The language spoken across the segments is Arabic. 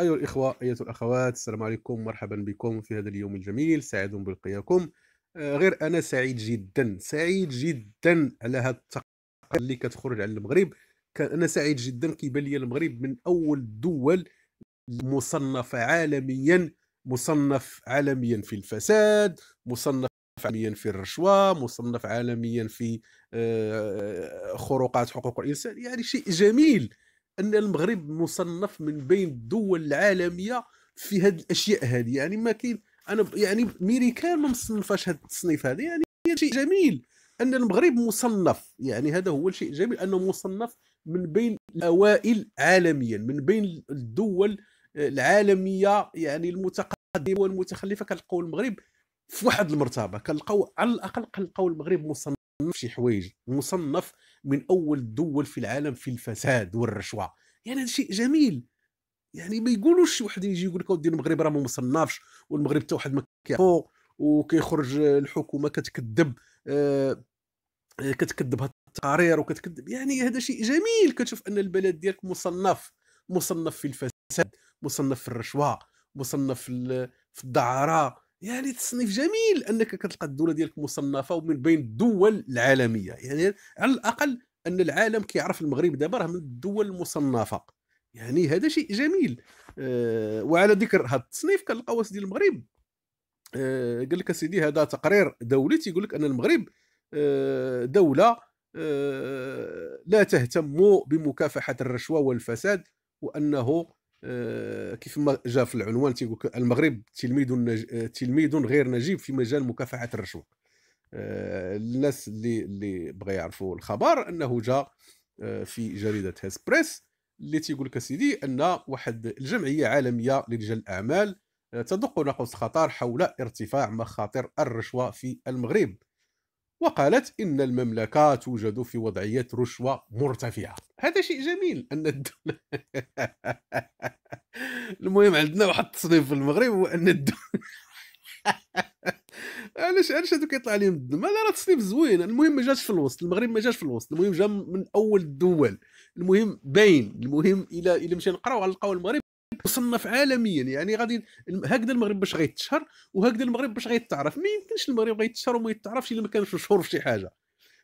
أيها الإخوة أيها الأخوات السلام عليكم مرحبا بكم في هذا اليوم الجميل سعيد بلقياكم آه، غير أنا سعيد جدا سعيد جدا على هذا التقرير اللي كتخرج على المغرب كان أنا سعيد جدا كيبان لي المغرب من أول الدول مصنفة عالميا مصنف عالميا في الفساد مصنف عالميا في الرشوة مصنف عالميا في آه، خروقات حقوق الإنسان يعني شيء جميل ان المغرب مصنف من بين الدول العالميه في هذه الاشياء هذه يعني ما كاين انا يعني ميريكان ما مصنفاش هذا التصنيف هذا يعني شيء جميل ان المغرب مصنف يعني هذا هو الشيء الجميل انه مصنف من بين الاوائل عالميا من بين الدول العالميه يعني المتقدمه والمتخلفه كنلقاو المغرب في واحد المرتبه كنلقاو على الاقل كنلقاو المغرب مصنف شي حوايج مصنف من اول الدول في العالم في الفساد والرشوه يعني هذا شيء جميل يعني ما يقولوش واحد يجي يقول لك اودي المغرب راه ما مصنفش والمغرب حتى واحد ما كيعرفو وكيخرج الحكومه كتكذب آه كتكذب التقارير وكتكذب يعني هذا شيء جميل كتشوف ان البلد ديالك مصنف مصنف في الفساد مصنف في الرشوه مصنف في الدعاره يعني تصنيف جميل انك كتلقى الدوله ديالك مصنفه ومن بين الدول العالميه يعني على الاقل ان العالم كيعرف المغرب دابا راه من الدول المصنفه يعني هذا شيء جميل أه وعلى ذكر هذا التصنيف كنلقاو ديال المغرب أه قال لك سيدي هذا تقرير دولي تيقول لك ان المغرب أه دوله أه لا تهتم بمكافحه الرشوه والفساد وانه آه، كيف ما جاء في العنوان تيقول المغرب تلميذ نج... آه، تلميذ غير نجيب في مجال مكافحه الرشوه آه، الناس اللي اللي بغى يعرفوا الخبر انه جاء في جريده هيس بريس اللي تيقول لك سيدي ان واحد الجمعيه عالميه لرجال الاعمال تدق ناقوس خطر حول ارتفاع مخاطر الرشوه في المغرب وقالت ان المملكه توجد في وضعيه رشوه مرتفعه هذا شيء جميل ان الدوله المهم عندنا واحد التصنيف في المغرب هو ان الدوله علاش علاش هذوك كيطلع عليهم الدم هذا راه تصنيف زوين المهم ما جاش في الوسط المغرب ما جاش في الوسط المهم جا من اول الدول المهم باين المهم الى الى مشينا نقراو غنلقاو المغرب مصنف عالميا يعني غادي هكذا المغرب باش غيتشهر وهكذا المغرب باش غيتعرف ما يمكنش المغرب غيتشهر وما يتعرفش الا ما كانش مشهور في شي حاجه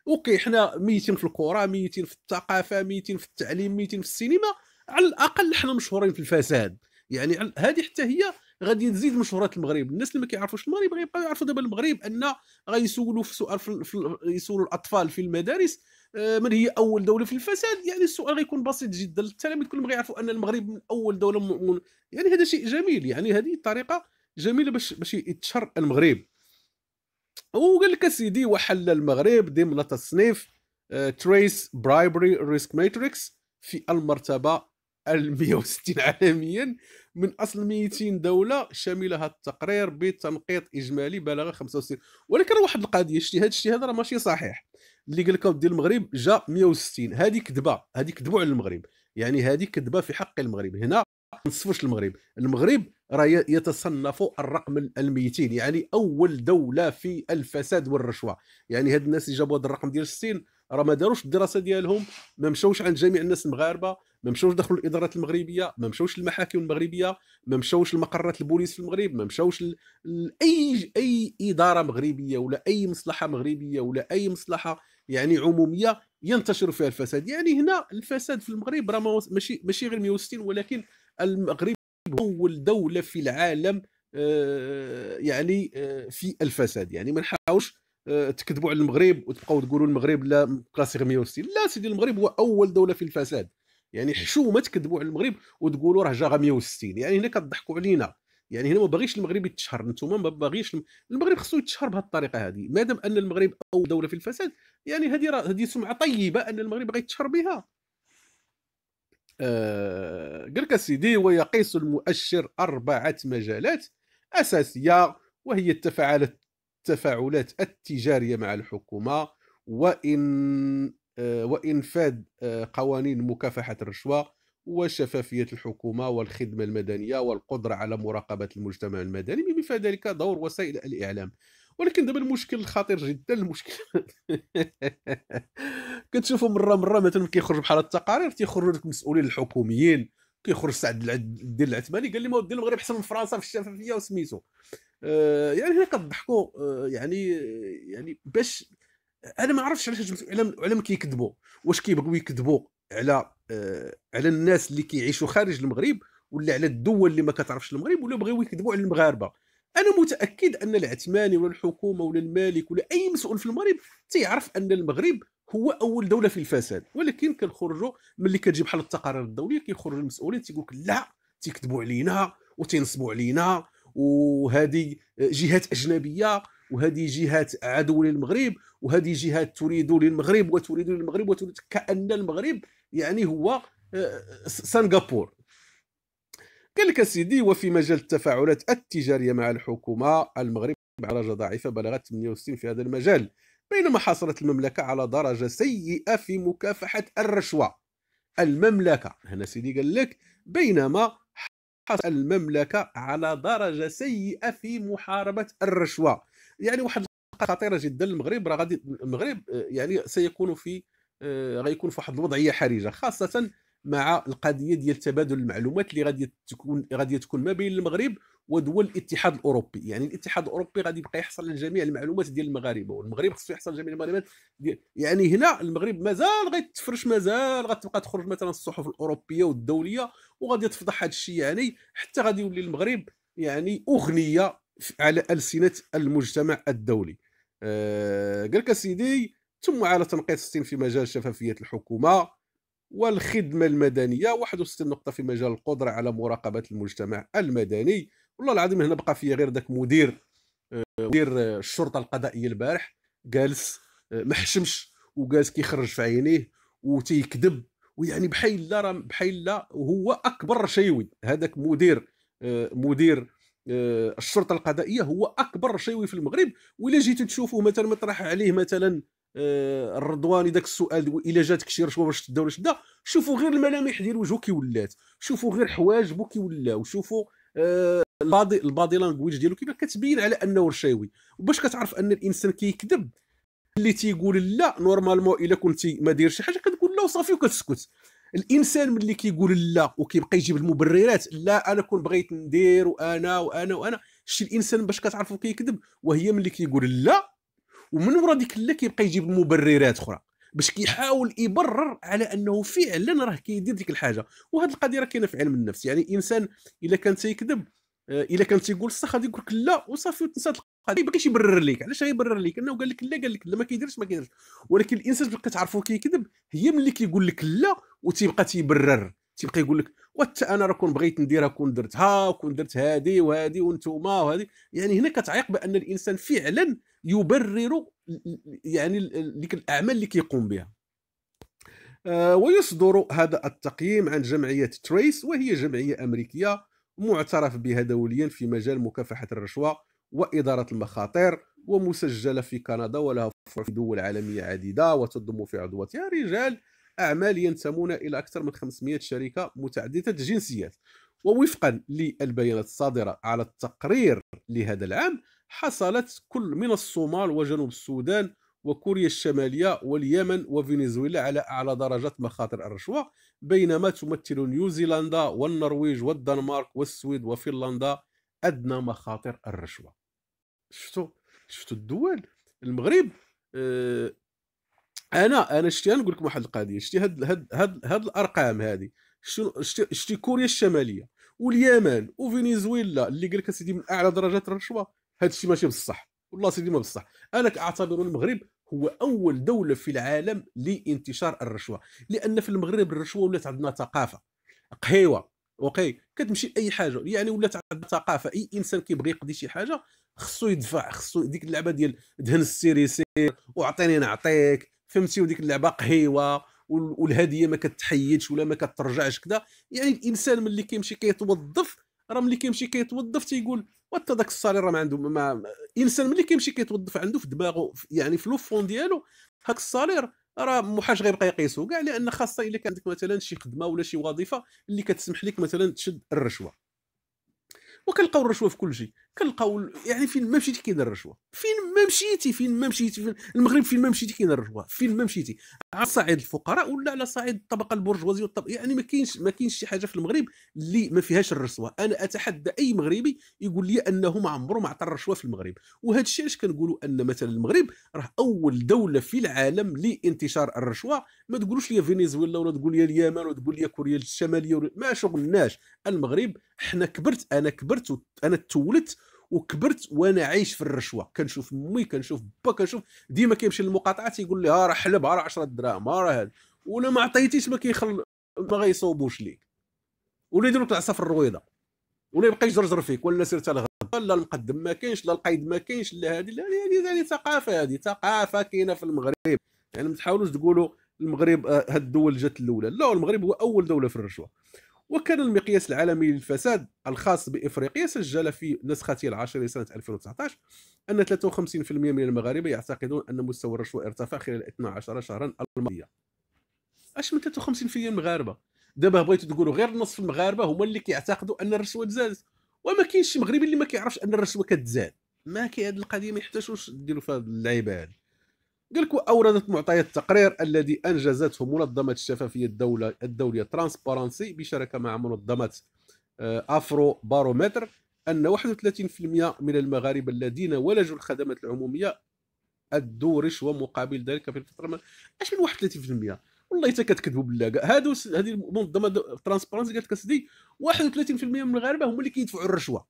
اوكي حنا ميتين في الكره ميتين في الثقافه ميتين في التعليم ميتين في السينما على الاقل حنا مشهورين في الفساد يعني هذه حتى هي غادي تزيد من شهره المغرب الناس اللي ما كيعرفوش المغرب غيبقاو يعرفوا دابا المغرب ان غيسولوا في سؤال في, في يسولوا الاطفال في المدارس آه، من هي اول دوله في الفساد يعني السؤال غيكون بسيط جدا التلاميذ كلهم غيعرفوا ان المغرب من اول دوله م... يعني هذا شيء جميل يعني هذه طريقه جميله باش باش يتشهر المغرب وقال لك سيدي وحل المغرب ضمن تصنيف تريس برايبري ريسك ماتريكس في المرتبه ال 160 عالميا من اصل 200 دوله شامل هذا التقرير بتنقيط اجمالي بلغ 65 ولكن راه واحد القضيه شتي هذا الشيء هذا راه ماشي صحيح اللي قال لك ديال المغرب جا 160 هذه كذبه هذه كذبوا على المغرب يعني هذه كذبه في حق المغرب هنا ما نصفوش المغرب المغرب راه يتصنف الرقم ال يعني اول دوله في الفساد والرشوه يعني هاد الناس اللي جابوا هذا الرقم ديال 60 راه ما داروش الدراسه ديالهم ما مشاوش عند جميع الناس المغاربه ما مشاوش دخلوا الادارات المغربيه ما مشاوش للمحاكم المغربيه ما مشاوش لمقرات البوليس في المغرب ما مشاوش لاي اي اداره مغربيه ولا اي مصلحه مغربيه ولا اي مصلحه يعني عموميه ينتشر فيها الفساد يعني هنا الفساد في المغرب راه ماشي ماشي غير 160 ولكن المغرب اول دوله في العالم آه، يعني آه، في الفساد يعني ما نحاولش آه، تكذبوا على المغرب وتبقاو تقولوا المغرب لا كلاسيك 160 لا سيدي المغرب هو اول دوله في الفساد يعني حشومه تكذبوا على المغرب وتقولوا راه جا 160 يعني هنا كضحكوا علينا يعني هنا ما باغيش المغرب يتشهر انتم ما باغيش المغرب خصو يتشهر بهذه الطريقه هذه مادام ان المغرب اول دوله في الفساد يعني هذه هذه سمعه طيبه ان المغرب غيتشهر بها آه، قلك سيدي ويقيس المؤشر أربعة مجالات أساسية وهي التفاعلات التفاعلات التجارية مع الحكومة وإن آه، وإنفاذ آه، قوانين مكافحة الرشوة وشفافية الحكومة والخدمة المدنية والقدرة على مراقبة المجتمع المدني بما ذلك دور وسائل الإعلام ولكن دابا المشكل الخطير جدا المشكل كتشوفوا مره مره مثلا كيخرج بحال التقارير تيخرجوا لك المسؤولين الحكوميين كيخرج سعد الدين العثماني قال لي ما ودي المغرب احسن من فرنسا في الشفافيه وسميتو آه يعني هنا كضحكوا آه يعني يعني باش انا ما عرفتش علاش علاش ما كيكذبوا واش كيبغيو يكذبوا على آه على الناس اللي كيعيشوا خارج المغرب ولا على الدول اللي ما كتعرفش المغرب ولا بغيو يكذبوا على المغاربه انا متاكد ان العثماني ولا الحكومه ولا المالك ولا اي مسؤول في المغرب تيعرف ان المغرب هو اول دوله في الفساد ولكن كنخرجوا ملي كتجي بحال التقارير الدوليه كيخرج المسؤولين تيقول لك لا تيكذبوا علينا وتنصبوا علينا وهذه جهات اجنبيه وهذه جهات عدو للمغرب وهذه جهات تريد للمغرب وتريد للمغرب وتريد كان المغرب يعني هو آه، سنغافور قال لك سيدي وفي مجال التفاعلات التجارية مع الحكومة المغرب على درجة ضعيفة بلغت 68 في هذا المجال بينما حصلت المملكة على درجة سيئة في مكافحة الرشوة المملكة هنا سيدي قال لك بينما حصلت المملكة على درجة سيئة في محاربة الرشوة يعني واحد خطيرة جدا المغرب راه غادي المغرب يعني سيكون في آه، غيكون في واحد الوضعية حرجة خاصة مع القضيه ديال تبادل المعلومات اللي غادي تكون غادي تكون ما بين المغرب ودول الاتحاد الاوروبي يعني الاتحاد الاوروبي غادي يبقى يحصل على جميع المعلومات ديال المغاربه والمغرب خصو يحصل جميع المعلومات ديال يعني هنا المغرب مازال غيتفرش مازال غتبقى تخرج مثلا الصحف الاوروبيه والدوليه وغادي تفضح هذا الشيء يعني حتى غادي يولي المغرب يعني اغنيه على السنه المجتمع الدولي آه، قال أه... لك سيدي ثم على تنقيط الصين في مجال شفافيه الحكومه والخدمة المدنية 61 نقطة في مجال القدرة على مراقبة المجتمع المدني والله العظيم هنا بقى فيا غير ذاك مدير آه، مدير آه، الشرطة القضائية البارح جالس آه، محشمش وجالس كيخرج في عينيه وتيكذب ويعني بحال لا بحيل بحال لا هو اكبر شيوي هذاك مدير مدير الشرطه القضائيه هو اكبر شيوي في المغرب ولا جيتو تشوفوا مثلا مطرح عليه مثلا آه، الرضواني داك السؤال الا جاتك شي رشوه باش تدا ولا شدا شوفوا غير الملامح ديال وجهه كي ولات شوفوا غير حواجبه كي ولاو شوفوا آه، البادي البادي لانجويج ديالو كيف كتبين على انه رشاوي وباش كتعرف ان الانسان كيكذب اللي تيقول لا نورمالمون الا كنتي ما دير شي حاجه كتقول لا وصافي وكتسكت الانسان ملي كيقول لا وكيبقى يجيب المبررات لا انا كون بغيت ندير وانا وانا وانا شي الانسان باش كتعرفو كيكذب وهي ملي كيقول لا ومن ورا ديك اللي كيبقى يجيب مبررات اخرى باش كيحاول يبرر على انه فعلا راه كيدير ديك الحاجه وهذه القضيه كاينه في علم النفس يعني الانسان الا كان تيكذب آه، الا كان تيقول الصح غادي يقول لك لا وصافي وتنسى القضيه ما كاينش يبرر لك علاش غيبرر لك انه قال لك لا قال لك لا ما كيديرش ما كيديرش ولكن الانسان تبقى تعرفو كيكذب هي ملي كيقول لك لا وتيبقى تيبرر تيبقى يقول لك وحتى انا راه كون بغيت نديرها كون درتها وكون درت هذه وهذه وانتوما وهذه يعني هنا كتعيق بان الانسان فعلا يبرر يعني ديك الاعمال اللي كيقوم بها آه، ويصدر هذا التقييم عن جمعيه تريس وهي جمعيه امريكيه معترف بها دوليا في مجال مكافحه الرشوه واداره المخاطر ومسجله في كندا ولها فروع في دول عالميه عديده وتضم في عضوتها رجال أعمال ينتمون إلى أكثر من 500 شركة متعددة الجنسيات ووفقا للبيانات الصادرة على التقرير لهذا العام حصلت كل من الصومال وجنوب السودان وكوريا الشمالية واليمن وفنزويلا على أعلى درجات مخاطر الرشوة بينما تمثل نيوزيلندا والنرويج والدنمارك والسويد وفنلندا أدنى مخاطر الرشوة شفتوا شفتوا الدول المغرب آه، انا انا شتي نقول لكم واحد القضيه شتي هاد هاد هاد, هاد الارقام هذه شتي كوريا الشماليه واليمن وفنزويلا اللي قال لك سيدي من اعلى درجات الرشوه هاد الشيء ماشي بصح والله سيدي ما بصح انا كاعتبر المغرب هو اول دوله في العالم لانتشار الرشوه لان في المغرب الرشوه ولات عندنا ثقافه قهيوه اوكي كتمشي لاي حاجه يعني ولات عندنا ثقافه اي انسان كيبغي يقضي شي حاجه خصو يدفع خصو ديك اللعبه ديال دهن السيري سير وعطيني نعطيك فهمتي وديك اللعبه قهيوه والهديه ما كتحيدش ولا ما كترجعش كذا يعني الانسان ملي كيمشي كيتوظف راه ملي كيمشي كيتوظف تيقول وتا داك الصالير راه ما عنده ما الانسان ملي كيمشي كيتوظف عنده في دماغه يعني في لوفون ديالو هاك الصالير راه محاش غيبقى يقيسو كاع لان خاصه الا كان عندك مثلا شي خدمه ولا شي وظيفه اللي كتسمح لك مثلا تشد الرشوه وكنلقاو الرشوه في كل شيء كنلقاو يعني فين ما مشيتي كاين الرشوه فين ما مشيتي فين ما مشيتي في المغرب فين ما مشيتي كاين الرشوه فين ما مشيتي على صعيد الفقراء ولا على صعيد الطبقه البرجوازيه والطب يعني ما كاينش ما كاينش شي حاجه في المغرب اللي ما فيهاش الرشوه انا اتحدى اي مغربي يقول لي انه ما عمره ما عطى الرشوه في المغرب وهذا الشيء علاش كنقولوا ان مثلا المغرب راه اول دوله في العالم لانتشار الرشوه ما تقولوش لي فنزويلا ولا تقول لي اليمن ولا تقول لي كوريا الشماليه ما شغلناش المغرب حنا كبرت انا كبرت كبرت انا تولدت وكبرت وانا عايش في الرشوه كنشوف امي كنشوف با كنشوف ديما كيمشي للمقاطعه تيقول لي ها راه حلب ها راه 10 دراهم ها راه هذا ولا ما عطيتيش ما كيخل ما غيصوبوش ليك ولا يديروا العصا في الرويضه ولا يبقى يجرجر فيك ولا سير الغدا لا المقدم ما كاينش لا القيد ما كاينش لا هذه لا هذه هذه ثقافه هذه ثقافه كاينه في المغرب يعني ما تحاولوش تقولوا المغرب آه، هاد الدول جات الاولى لا المغرب هو اول دوله في الرشوه وكان المقياس العالمي للفساد الخاص بإفريقيا سجل في نسخته العاشرة لسنة 2019 أن 53% من المغاربة يعتقدون أن مستوى الرشوة ارتفع خلال 12 شهرا الماضية اش من 53% المغاربة دابا بغيتو تقولوا غير نصف المغاربة هما اللي كيعتقدوا أن الرشوة تزادت وما كاينش مغربي اللي ما كيعرفش أن الرشوة كتزاد ما كاين هذه القضية ما يحتاجوش ديروا في هذه اللعيبة هذه قال لك واوردت معطيات التقرير الذي انجزته منظمه الشفافيه الدوله الدوليه ترانسبارانسي بشراكه مع منظمه افرو آه، بارومتر ان 31% من المغاربه الذين ولجوا الخدمات العموميه ادوا رشوه مقابل ذلك في الفتره ما اش من 31% والله حتى كتكذبوا بالله هادو هذه المنظمه ترانسبرانسي قالت لك اسيدي 31% من المغاربه هما اللي كيدفعوا الرشوه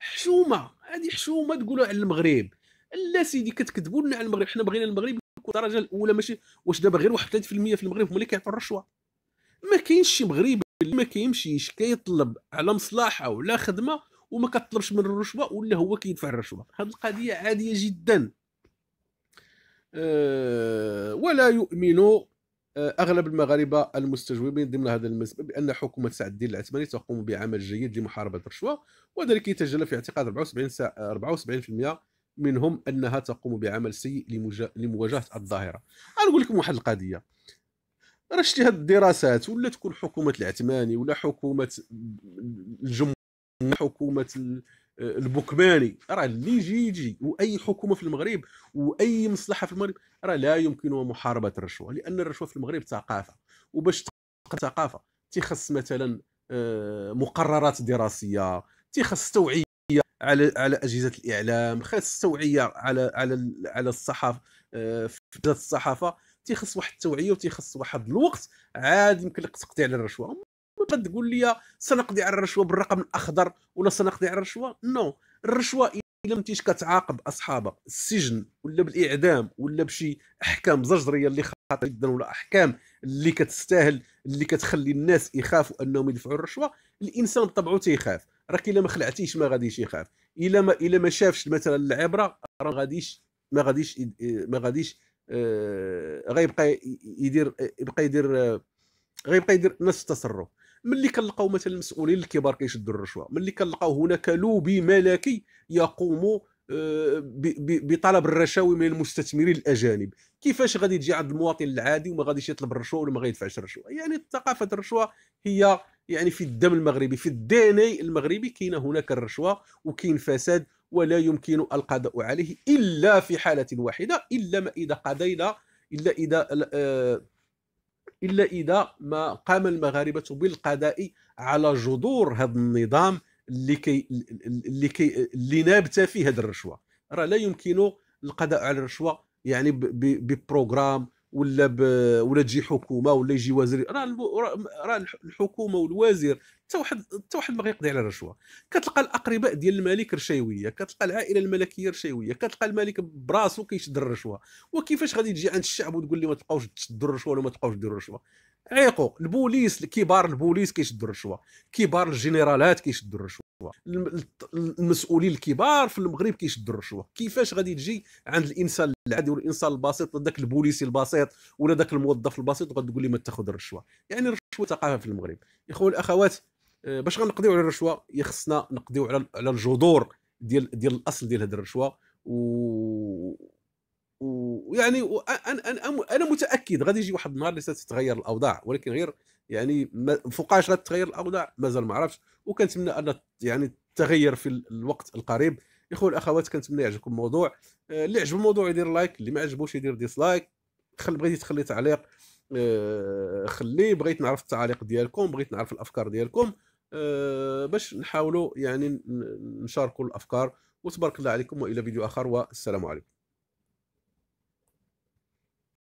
حشومه هذه حشومه تقولوا على المغرب لا سيدي كتكذبوا لنا على المغرب حنا بغينا المغرب يكون الدرجه الاولى ماشي واش دابا غير 31% في المغرب هما اللي كيعطوا الرشوه ما كاينش شي مغربي اللي ما كيمشيش كيطلب على مصلحه ولا خدمه وما كطلبش من الرشوه ولا هو كيدفع الرشوه هذه القضيه عاديه جدا آه، ولا يؤمن آه، اغلب المغاربه المستجوبين ضمن هذا المسبب بان حكومه سعد الدين العثماني تقوم بعمل جيد لمحاربه الرشوه وذلك يتجلى في اعتقاد 74 74% منهم انها تقوم بعمل سيء لمواجهه الظاهره نقول لكم واحد القضيه راه شتي هاد الدراسات ولا تكون حكومه العثماني ولا حكومه الجمهور حكومه البكماني راه اللي يجي يجي واي حكومه في المغرب واي مصلحه في المغرب راه لا يمكنها محاربه الرشوه لان الرشوه في المغرب ثقافه وباش ثقافه تيخص مثلا آه، مقررات دراسيه تيخص توعيه على على اجهزه الاعلام خاص التوعيه على على على الصحافه آه، في الصحافه تيخص واحد التوعيه وتيخص واحد الوقت عاد يمكن لك تقضي على الرشوه ما تقول لي سنقضي على الرشوه بالرقم الاخضر ولا سنقضي على الرشوه نو no. الرشوه الا ما كتعاقب اصحابها السجن ولا بالاعدام ولا بشي احكام زجريه اللي خاطئه جدا ولا احكام اللي كتستاهل اللي كتخلي الناس يخافوا انهم يدفعوا الرشوه الانسان بطبعه تيخاف راك الا ما خلعتيش ما غاديش يخاف الا ما الا ما شافش مثلا العبره راه غاديش ما غاديش ما غاديش آه، غيبقى يدير يبقى يدير آه، غيبقى يدير نفس التصرف ملي كنلقاو مثلا المسؤولين الكبار كيشدوا الرشوه ملي كنلقاو هناك لوبي ملكي يقوم آه، بطلب الرشاوي من المستثمرين الاجانب كيفاش غادي تجي عند المواطن العادي وما غاديش يطلب الرشوه ولا ما غيدفعش الرشوه يعني ثقافه الرشوه هي يعني في الدم المغربي في الديني إيه المغربي كاين هناك الرشوه وكاين فساد ولا يمكن القضاء عليه الا في حاله واحده الا ما اذا قضينا الا اذا آه، الا اذا ما قام المغاربه بالقضاء على جذور هذا النظام اللي كي اللي كي اللي نابته فيه هذه الرشوه راه لا يمكن القضاء على الرشوه يعني ببروغرام ولا ب... ولا تجي حكومه ولا يجي وزير راه راه الحكومه والوزير حتى واحد حتى واحد ما يقضي على الرشوه كتلقى الاقرباء ديال الملك رشاويه كتلقى العائله الملكيه رشاويه كتلقى الملك براسو كيشد الرشوه وكيفاش غادي تجي عند الشعب وتقول لي ما تبقاوش تشدوا الرشوه ولا ما تبقاوش ديروا الرشوه عيقوا البوليس كبار البوليس كيشدوا الرشوه كبار الجنرالات كيشدوا الرشوه المسؤولين الكبار في المغرب كيشدوا الرشوه كيفاش غادي تجي عند الانسان العادي والانسان البسيط ذاك البوليسي البسيط ولا ذاك الموظف البسيط وغتقول لي ما تاخذ الرشوه يعني الرشوه ثقافه في المغرب اخوان الاخوات آه، باش غنقضيو على الرشوه يخصنا نقضيو على على الجذور ديال ديال الاصل ديال هذه الرشوه و ويعني انا انا انا متاكد غادي يجي واحد النهار اللي ستتغير الاوضاع ولكن غير يعني ما فوقاش غتتغير الاوضاع مازال ما عرفتش وكنتمنى ان يعني التغير في الوقت القريب اخوه الاخوات كنتمنى يعجبكم الموضوع آه، اللي عجب الموضوع يدير لايك اللي ما عجبوش يدير ديسلايك خل بغيتي تخلي تعليق آه، خليه بغيت نعرف التعاليق ديالكم بغيت نعرف الافكار ديالكم آه، باش نحاولوا يعني نشاركوا الافكار وتبارك الله عليكم والى فيديو اخر والسلام عليكم